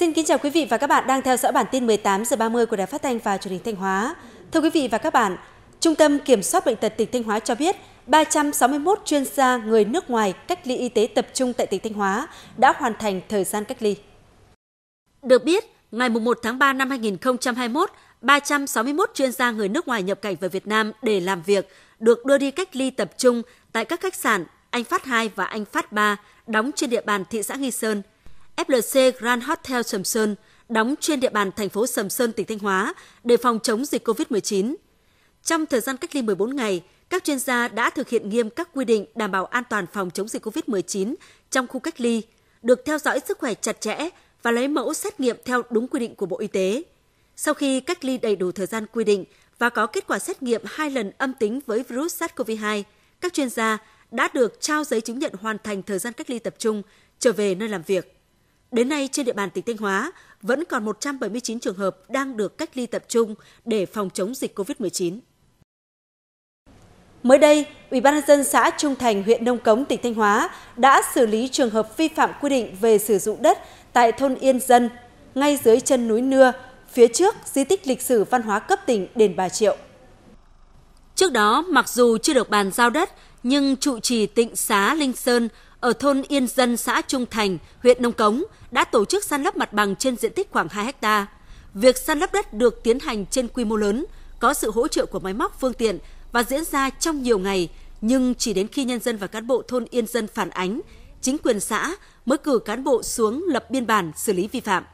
Xin kính chào quý vị và các bạn đang theo dõi bản tin 18 giờ 30 của Đài Phát thanh và Truyền hình Thanh Hóa. Thưa quý vị và các bạn, Trung tâm Kiểm soát bệnh tật tỉnh Thanh Hóa cho biết 361 chuyên gia người nước ngoài cách ly y tế tập trung tại tỉnh Thanh Hóa đã hoàn thành thời gian cách ly. Được biết, ngày 1 tháng 3 năm 2021, 361 chuyên gia người nước ngoài nhập cảnh vào Việt Nam để làm việc được đưa đi cách ly tập trung tại các khách sạn Anh Phát 2 và Anh Phát 3 đóng trên địa bàn thị xã Nghi Sơn, FLC Grand Hotel Sầm Sơn đóng trên địa bàn thành phố Sầm Sơn, tỉnh Thanh Hóa để phòng chống dịch COVID-19. Trong thời gian cách ly 14 ngày, các chuyên gia đã thực hiện nghiêm các quy định đảm bảo an toàn phòng chống dịch COVID-19 trong khu cách ly, được theo dõi sức khỏe chặt chẽ và lấy mẫu xét nghiệm theo đúng quy định của Bộ Y tế. Sau khi cách ly đầy đủ thời gian quy định và có kết quả xét nghiệm hai lần âm tính với virus SARS-CoV-2, các chuyên gia đã được trao giấy chứng nhận hoàn thành thời gian cách ly tập trung, trở về nơi làm việc. Đến nay trên địa bàn tỉnh Thanh Hóa vẫn còn 179 trường hợp đang được cách ly tập trung để phòng chống dịch COVID-19. Mới đây, Ủy ban nhân dân xã Trung Thành, huyện Nông Cống, tỉnh Thanh Hóa đã xử lý trường hợp vi phạm quy định về sử dụng đất tại thôn Yên Dân, ngay dưới chân núi Nưa, phía trước di tích lịch sử văn hóa cấp tỉnh Đền Bà Triệu. Trước đó, mặc dù chưa được bàn giao đất, nhưng trụ trì tịnh xá Linh Sơn ở thôn Yên Dân, xã Trung Thành, huyện Nông Cống đã tổ chức san lấp mặt bằng trên diện tích khoảng 2 hecta. Việc san lấp đất được tiến hành trên quy mô lớn, có sự hỗ trợ của máy móc phương tiện và diễn ra trong nhiều ngày, nhưng chỉ đến khi nhân dân và cán bộ thôn Yên Dân phản ánh, chính quyền xã mới cử cán bộ xuống lập biên bản xử lý vi phạm.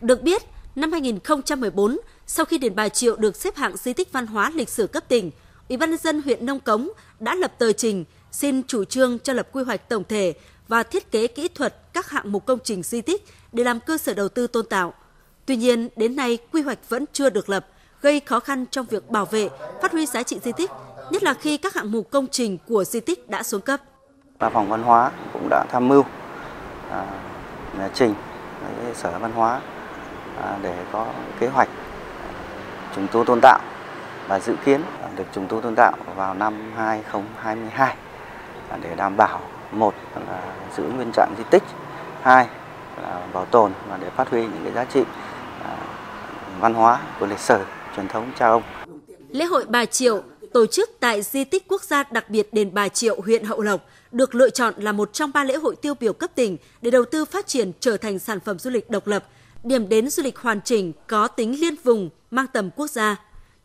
Được biết, năm 2014, sau khi đền Bà Triệu được xếp hạng di tích văn hóa lịch sử cấp tỉnh, Ủy ban nhân dân huyện Nông Cống đã lập tờ trình xin chủ trương cho lập quy hoạch tổng thể và thiết kế kỹ thuật các hạng mục công trình di tích để làm cơ sở đầu tư tôn tạo. Tuy nhiên, đến nay quy hoạch vẫn chưa được lập, gây khó khăn trong việc bảo vệ, phát huy giá trị di tích, nhất là khi các hạng mục công trình của di tích đã xuống cấp. Và phòng văn hóa cũng đã tham mưu à, trình sở văn hóa à, để có kế hoạch à, trùng tu tôn tạo và dự kiến được trùng tu tôn tạo vào năm 2022 để đảm bảo một là giữ nguyên trạng di tích hai là bảo tồn và để phát huy những cái giá trị à, văn hóa của lịch sử truyền thống cha ông. Lễ hội Bà Triệu tổ chức tại di tích quốc gia đặc biệt đền Bà Triệu, huyện Hậu Lộc, được lựa chọn là một trong ba lễ hội tiêu biểu cấp tỉnh để đầu tư phát triển trở thành sản phẩm du lịch độc lập, điểm đến du lịch hoàn chỉnh có tính liên vùng, mang tầm quốc gia.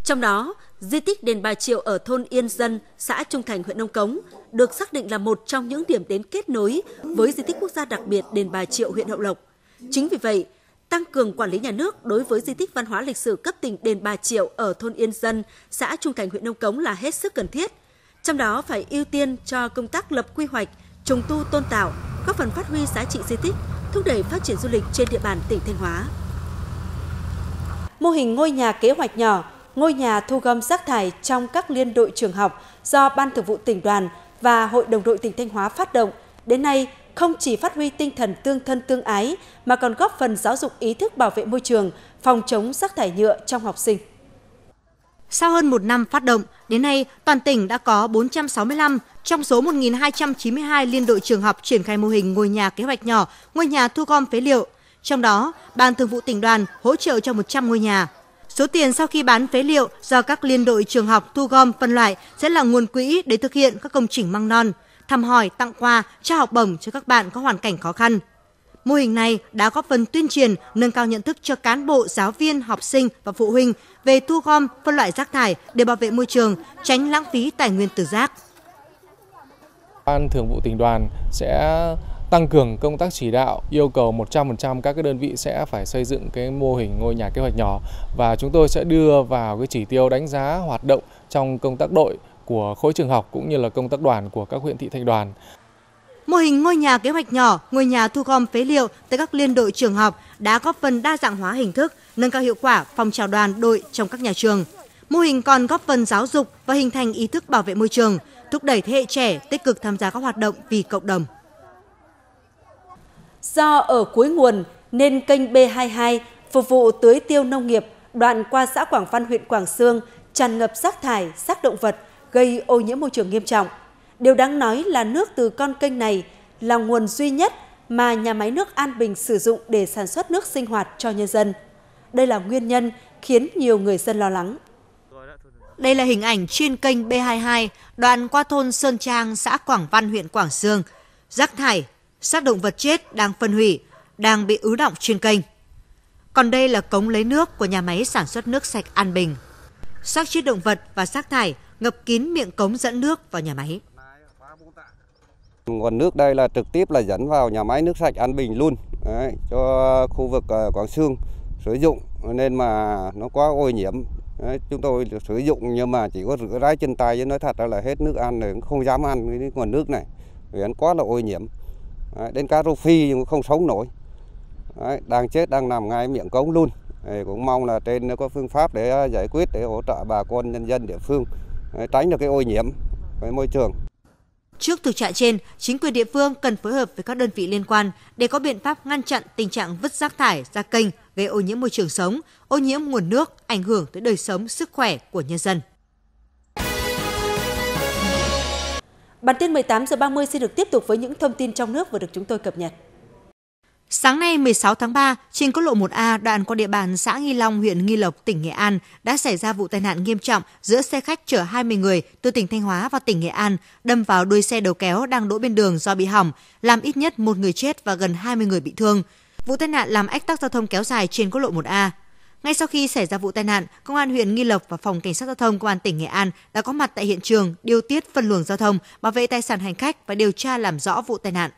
Trong đó, Di tích đền Bà Triệu ở thôn Yên Dân, xã Trung Thành, huyện Nông Cống được xác định là một trong những điểm đến kết nối với di tích quốc gia đặc biệt đền Bà Triệu, huyện Hậu Lộc. Chính vì vậy, tăng cường quản lý nhà nước đối với di tích văn hóa lịch sử cấp tỉnh đền Bà Triệu ở thôn Yên Dân, xã Trung Thành, huyện Nông Cống là hết sức cần thiết. Trong đó phải ưu tiên cho công tác lập quy hoạch, trùng tu tôn tạo, góp phần phát huy giá trị di tích, thúc đẩy phát triển du lịch trên địa bàn tỉnh Thanh Hóa. Mô hình ngôi nhà kế hoạch nhỏ ngôi nhà thu gom rác thải trong các liên đội trường học do Ban Thường vụ tỉnh đoàn và Hội đồng đội tỉnh Thanh Hóa phát động, đến nay không chỉ phát huy tinh thần tương thân tương ái mà còn góp phần giáo dục ý thức bảo vệ môi trường, phòng chống rác thải nhựa trong học sinh. Sau hơn một năm phát động, đến nay toàn tỉnh đã có 465 trong số 1.292 liên đội trường học triển khai mô hình ngôi nhà kế hoạch nhỏ, ngôi nhà thu gom phế liệu. Trong đó, Ban Thường vụ tỉnh đoàn hỗ trợ cho 100 ngôi nhà. Số tiền sau khi bán phế liệu do các liên đội trường học thu gom phân loại sẽ là nguồn quỹ để thực hiện các công trình măng non, thăm hỏi, tặng quà, trao học bổng cho các bạn có hoàn cảnh khó khăn. Mô hình này đã góp phần tuyên truyền, nâng cao nhận thức cho cán bộ, giáo viên, học sinh và phụ huynh về thu gom, phân loại rác thải để bảo vệ môi trường, tránh lãng phí tài nguyên từ rác. Ban thường vụ tỉnh đoàn sẽ tăng cường công tác chỉ đạo yêu cầu 100% các cái đơn vị sẽ phải xây dựng cái mô hình ngôi nhà kế hoạch nhỏ và chúng tôi sẽ đưa vào cái chỉ tiêu đánh giá hoạt động trong công tác đội của khối trường học cũng như là công tác đoàn của các huyện thị thành đoàn. Mô hình ngôi nhà kế hoạch nhỏ, ngôi nhà thu gom phế liệu tại các liên đội trường học đã góp phần đa dạng hóa hình thức, nâng cao hiệu quả phong trào đoàn đội trong các nhà trường. Mô hình còn góp phần giáo dục và hình thành ý thức bảo vệ môi trường, thúc đẩy thế hệ trẻ tích cực tham gia các hoạt động vì cộng đồng. Do ở cuối nguồn nên kênh B22 phục vụ tưới tiêu nông nghiệp đoạn qua xã Quảng Văn huyện Quảng Sương tràn ngập rác thải, xác động vật gây ô nhiễm môi trường nghiêm trọng. Điều đáng nói là nước từ con kênh này là nguồn duy nhất mà nhà máy nước An Bình sử dụng để sản xuất nước sinh hoạt cho nhân dân. Đây là nguyên nhân khiến nhiều người dân lo lắng. Đây là hình ảnh trên kênh B22, đoạn qua thôn Sơn Trang, xã Quảng Văn, huyện Quảng Sương. Rác thải, xác động vật chết đang phân hủy, đang bị ứ động trên kênh. Còn đây là cống lấy nước của nhà máy sản xuất nước sạch An Bình. Xác chết động vật và xác thải ngập kín miệng cống dẫn nước vào nhà máy. Nguồn nước đây là trực tiếp là dẫn vào nhà máy nước sạch An Bình luôn, đấy, cho khu vực ờ, Quảng Sương sử dụng nên mà nó quá ô nhiễm. Đấy, chúng tôi sử dụng nhưng mà chỉ có rửa ráy chân tay chứ nói thật ra là hết nước ăn rồi cũng không dám ăn cái nguồn nước này vì nó quá là ô nhiễm. Đấy, đến cá rô phi cũng không sống nổi. Đấy, đang chết đang nằm ngay miệng cống luôn. Đấy, cũng mong là trên có phương pháp để ờ, giải quyết để hỗ trợ bà con nhân dân địa phương đấy, tránh được cái ô nhiễm với môi trường. Trước thực trạng trên, chính quyền địa phương cần phối hợp với các đơn vị liên quan để có biện pháp ngăn chặn tình trạng vứt rác thải ra kênh gây ô nhiễm môi trường sống, ô nhiễm nguồn nước, ảnh hưởng tới đời sống, sức khỏe của nhân dân. Bản tin 18 giờ 30 xin được tiếp tục với những thông tin trong nước vừa được chúng tôi cập nhật. Sáng nay 16 tháng 3, trên quốc lộ 1A đoạn qua địa bàn xã Nghi Long, huyện Nghi Lộc, tỉnh Nghệ An đã xảy ra vụ tai nạn nghiêm trọng giữa xe khách chở 20 người từ tỉnh Thanh Hóa vào tỉnh Nghệ An đâm vào đuôi xe đầu kéo đang đỗ bên đường do bị hỏng, làm ít nhất một người chết và gần 20 người bị thương. Vụ tai nạn làm ách tắc giao thông kéo dài trên quốc lộ 1A. Ngay sau khi xảy ra vụ tai nạn, Công an huyện Nghi Lộc và Phòng Cảnh sát Giao thông Công an tỉnh Nghệ An đã có mặt tại hiện trường điều tiết phân luồng giao thông, bảo vệ tài sản hành khách và điều tra làm rõ vụ tai nạn.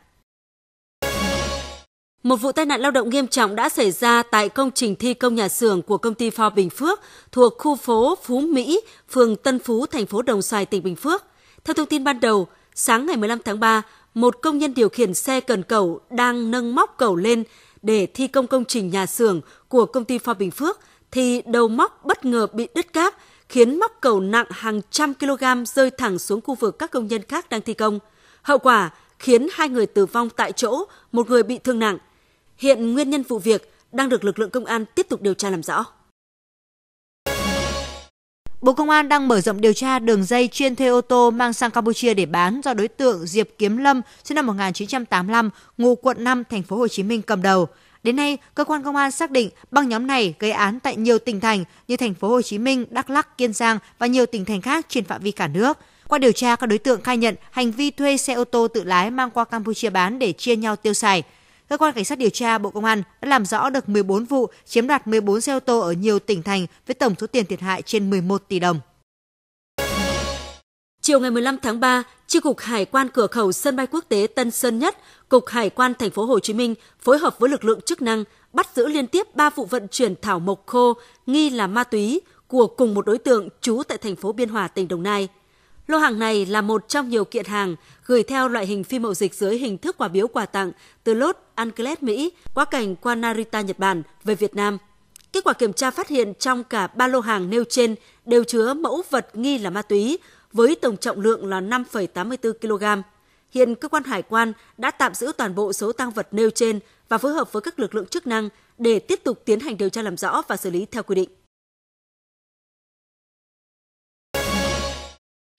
Một vụ tai nạn lao động nghiêm trọng đã xảy ra tại công trình thi công nhà xưởng của công ty Phò Bình Phước thuộc khu phố Phú Mỹ, phường Tân Phú, thành phố Đồng Xoài, tỉnh Bình Phước. Theo thông tin ban đầu, sáng ngày 15 tháng 3, một công nhân điều khiển xe cần cầu đang nâng móc cầu lên để thi công công trình nhà xưởng của công ty Pha Bình Phước thì đầu móc bất ngờ bị đứt cáp, khiến móc cầu nặng hàng trăm kg rơi thẳng xuống khu vực các công nhân khác đang thi công. Hậu quả khiến hai người tử vong tại chỗ, một người bị thương nặng. Hiện nguyên nhân vụ việc đang được lực lượng công an tiếp tục điều tra làm rõ. Bộ Công an đang mở rộng điều tra đường dây chuyên thuê ô tô mang sang Campuchia để bán do đối tượng Diệp Kiếm Lâm sinh năm 1985, ngụ quận 5, thành phố Hồ Chí Minh cầm đầu. Đến nay, cơ quan công an xác định băng nhóm này gây án tại nhiều tỉnh thành như thành phố Hồ Chí Minh, Đắk Lắk, Kiên Giang và nhiều tỉnh thành khác trên phạm vi cả nước. Qua điều tra, các đối tượng khai nhận hành vi thuê xe ô tô tự lái mang qua Campuchia bán để chia nhau tiêu xài. Cơ quan Cảnh sát điều tra Bộ Công an đã làm rõ được 14 vụ chiếm đoạt 14 xe ô tô ở nhiều tỉnh thành với tổng số tiền thiệt hại trên 11 tỷ đồng. Chiều ngày 15 tháng 3, Chi cục Hải quan cửa khẩu sân bay quốc tế Tân Sơn Nhất, Cục Hải quan thành phố Hồ Chí Minh phối hợp với lực lượng chức năng bắt giữ liên tiếp 3 vụ vận chuyển thảo mộc khô nghi là ma túy của cùng một đối tượng trú tại thành phố Biên Hòa, tỉnh Đồng Nai – Lô hàng này là một trong nhiều kiện hàng gửi theo loại hình phi mậu dịch dưới hình thức quà biếu quà tặng từ Los Angeles Mỹ quá cảnh qua Narita Nhật Bản về Việt Nam. Kết quả kiểm tra phát hiện trong cả ba lô hàng nêu trên đều chứa mẫu vật nghi là ma túy với tổng trọng lượng là 5,84 kg. Hiện cơ quan hải quan đã tạm giữ toàn bộ số tăng vật nêu trên và phối hợp với các lực lượng chức năng để tiếp tục tiến hành điều tra làm rõ và xử lý theo quy định.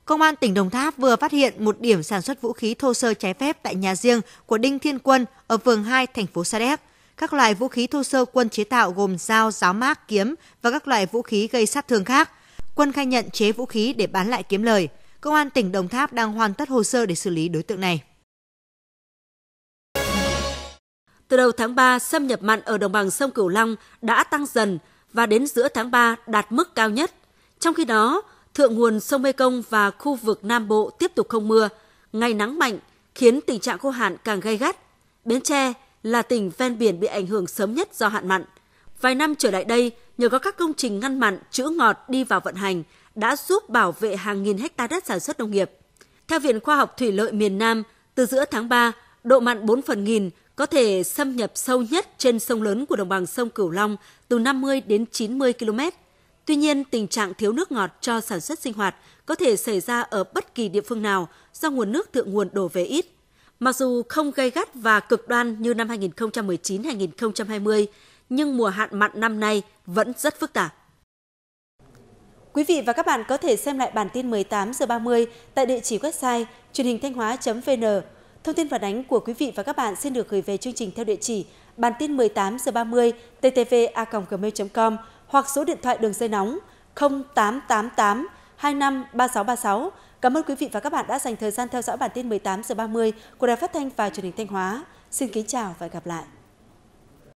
Công an tỉnh Đồng Tháp vừa phát hiện một điểm sản xuất vũ khí thô sơ trái phép tại nhà riêng của Đinh Thiên Quân ở phường 2 thành phố Sa Đéc. Các loại vũ khí thô sơ quân chế tạo gồm dao, giáo mác, kiếm và các loại vũ khí gây sát thương khác. Quân khai nhận chế vũ khí để bán lại kiếm lời. Công an tỉnh Đồng Tháp đang hoàn tất hồ sơ để xử lý đối tượng này. Từ đầu tháng 3, xâm nhập mặn ở đồng bằng sông Cửu Long đã tăng dần và đến giữa tháng 3 đạt mức cao nhất. Trong khi đó, thượng nguồn sông Mekong và khu vực Nam Bộ tiếp tục không mưa, ngày nắng mạnh khiến tình trạng khô hạn càng gay gắt. Bến Tre là tỉnh ven biển bị ảnh hưởng sớm nhất do hạn mặn. Vài năm trở lại đây, nhờ có các công trình ngăn mặn, chữ ngọt đi vào vận hành đã giúp bảo vệ hàng nghìn hecta đất sản xuất nông nghiệp. Theo Viện Khoa học Thủy lợi miền Nam, từ giữa tháng 3, độ mặn 4 phần nghìn có thể xâm nhập sâu nhất trên sông lớn của đồng bằng sông Cửu Long từ 50 đến 90 km – Tuy nhiên, tình trạng thiếu nước ngọt cho sản xuất sinh hoạt có thể xảy ra ở bất kỳ địa phương nào do nguồn nước thượng nguồn đổ về ít. Mặc dù không gây gắt và cực đoan như năm 2019-2020, nhưng mùa hạn mặn năm nay vẫn rất phức tạp. Quý vị và các bạn có thể xem lại bản tin 18 giờ 30 tại địa chỉ website truyền hình thanh hóa.vn. Thông tin phản ánh của quý vị và các bạn xin được gửi về chương trình theo địa chỉ bản tin 18 giờ 30 ttva.gmail.com hoặc số điện thoại đường dây nóng 0888 25 3636. Cảm ơn quý vị và các bạn đã dành thời gian theo dõi bản tin 18 giờ 30 của Đài Phát thanh và Truyền hình Thanh Hóa. Xin kính chào và gặp lại.